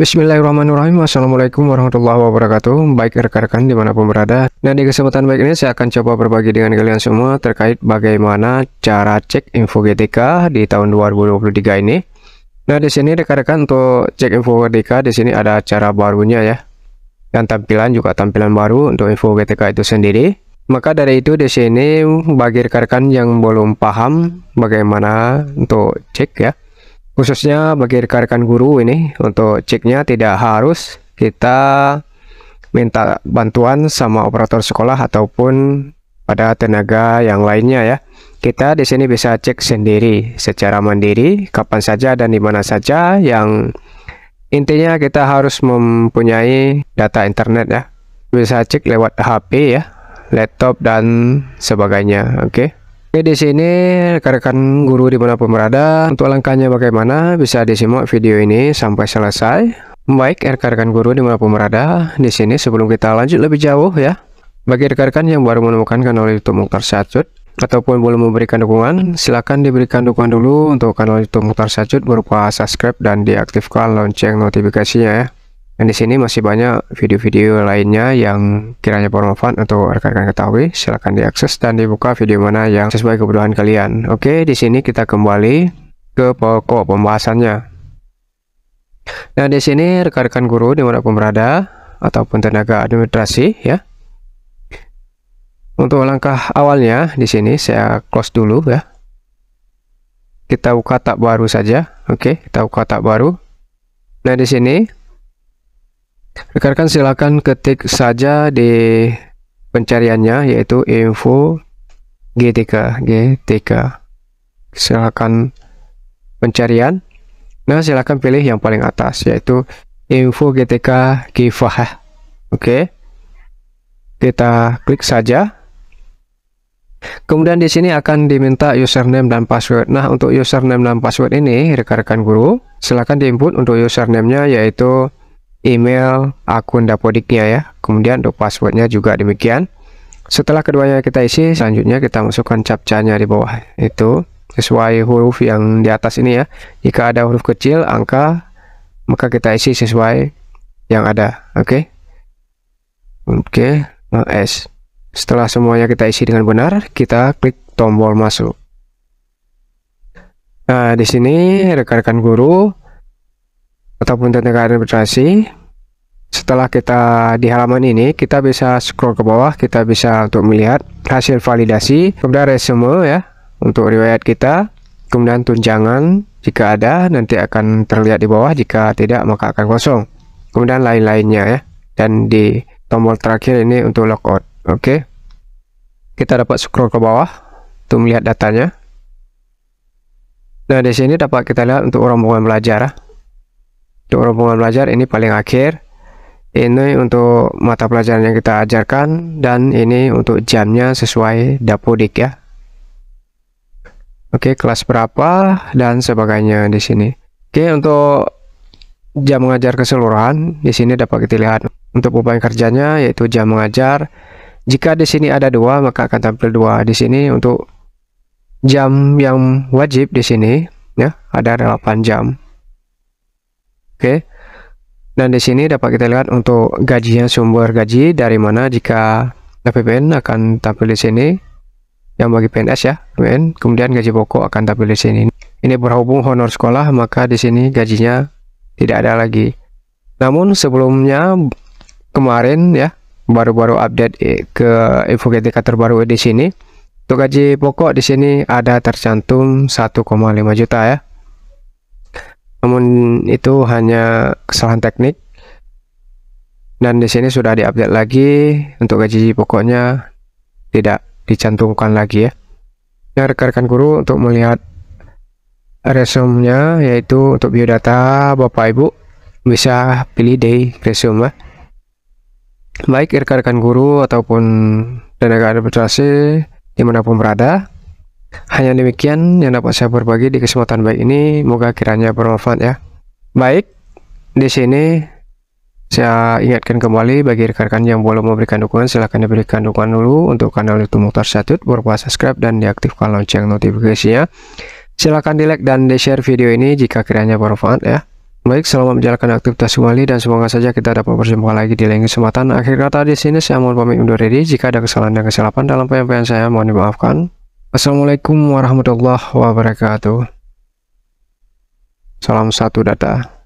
Bismillahirrahmanirrahim Assalamualaikum warahmatullahi wabarakatuh Baik rekan-rekan dimanapun berada Nah di kesempatan baik ini saya akan coba berbagi dengan kalian semua Terkait bagaimana cara cek info GTK di tahun 2023 ini Nah di sini rekan-rekan untuk cek info GTK di sini ada cara barunya ya Dan tampilan juga tampilan baru untuk info GTK itu sendiri Maka dari itu di sini bagi rekan-rekan yang belum paham bagaimana untuk cek ya khususnya bagi rekan-rekan guru ini untuk ceknya tidak harus kita minta bantuan sama operator sekolah ataupun pada tenaga yang lainnya ya. Kita di sini bisa cek sendiri secara mandiri kapan saja dan di mana saja yang intinya kita harus mempunyai data internet ya. Bisa cek lewat HP ya, laptop dan sebagainya. Oke. Okay? Oke di sini rekan-rekan guru dimanapun berada untuk langkahnya bagaimana bisa disimak video ini sampai selesai. Baik rekan-rekan guru dimanapun berada di sini sebelum kita lanjut lebih jauh ya. Bagi rekan-rekan yang baru menemukan kanal YouTube Mukhtar Sajud ataupun belum memberikan dukungan, silahkan diberikan dukungan dulu untuk kanal YouTube Mukhtar Sajud berupa subscribe dan diaktifkan lonceng notifikasinya ya. Dan di sini masih banyak video-video lainnya yang kiranya bermanfaat untuk rekan-rekan ketahui. Silahkan diakses dan dibuka video mana yang sesuai kebutuhan kalian. Oke, di sini kita kembali ke pokok pembahasannya. Nah, di sini rekan-rekan guru dimanapun berada ataupun tenaga administrasi ya. Untuk langkah awalnya di sini saya close dulu ya. Kita buka tab baru saja. Oke, kita buka tab baru. Nah, di sini Rekan-rekan silakan ketik saja di pencariannya yaitu info GTK GTK. Silakan pencarian. Nah, silakan pilih yang paling atas yaitu info GTK kifah Oke. Kita klik saja. Kemudian di sini akan diminta username dan password. Nah, untuk username dan password ini, rekan-rekan guru, silakan diinput untuk username-nya yaitu email akun dapodiknya ya kemudian untuk passwordnya juga demikian setelah keduanya kita isi selanjutnya kita masukkan capcanya di bawah itu sesuai huruf yang di atas ini ya jika ada huruf kecil angka maka kita isi sesuai yang ada oke okay? oke okay. S setelah semuanya kita isi dengan benar kita klik tombol masuk nah di sini rekan-rekan guru ataupun tentang administrasi setelah kita di halaman ini kita bisa scroll ke bawah kita bisa untuk melihat hasil validasi kemudian resume ya untuk riwayat kita kemudian tunjangan jika ada nanti akan terlihat di bawah jika tidak maka akan kosong kemudian lain-lainnya ya dan di tombol terakhir ini untuk logout oke okay. kita dapat scroll ke bawah untuk melihat datanya nah di sini dapat kita lihat untuk orang-orang belajar ya untuk rombongan belajar ini paling akhir ini untuk mata pelajaran yang kita ajarkan dan ini untuk jamnya sesuai dapodik ya oke kelas berapa dan sebagainya di sini oke untuk jam mengajar keseluruhan di sini dapat kita lihat untuk beban kerjanya yaitu jam mengajar jika di sini ada dua maka akan tampil dua di sini untuk jam yang wajib di sini ya ada 8 jam Oke. Dan di sini dapat kita lihat untuk gajinya sumber gaji dari mana jika APBN akan tampil di sini yang bagi PNS ya, PNS. Kemudian gaji pokok akan tampil di sini. Ini berhubung honor sekolah, maka di sini gajinya tidak ada lagi. Namun sebelumnya kemarin ya, baru-baru update eh, ke info GTK terbaru di sini. Untuk gaji pokok di sini ada tercantum 1,5 juta ya namun itu hanya kesalahan teknik dan di sini sudah diupdate lagi untuk gaji pokoknya tidak dicantumkan lagi ya nah rekan-rekan guru untuk melihat resumenya yaitu untuk biodata bapak ibu bisa pilih day resume ya. baik rekan-rekan guru ataupun tenaga administrasi dimanapun berada hanya demikian yang dapat saya berbagi di kesempatan baik ini, moga kiranya bermanfaat ya. Baik, di sini saya ingatkan kembali bagi rekan-rekan yang belum memberikan dukungan, silahkan diberikan dukungan dulu untuk kanal YouTube Mukhtar Satut, berupa subscribe dan diaktifkan lonceng notifikasinya. Silahkan di like dan di share video ini jika kiranya bermanfaat ya. Baik, selamat menjalankan aktivitas kembali dan semoga saja kita dapat berjumpa lagi di lain kesempatan. Akhir kata di sini saya mohon pamit undur diri. Jika ada kesalahan dan kesalahan dalam penyampaian saya mohon dimaafkan. Assalamualaikum warahmatullahi wabarakatuh. Salam satu data.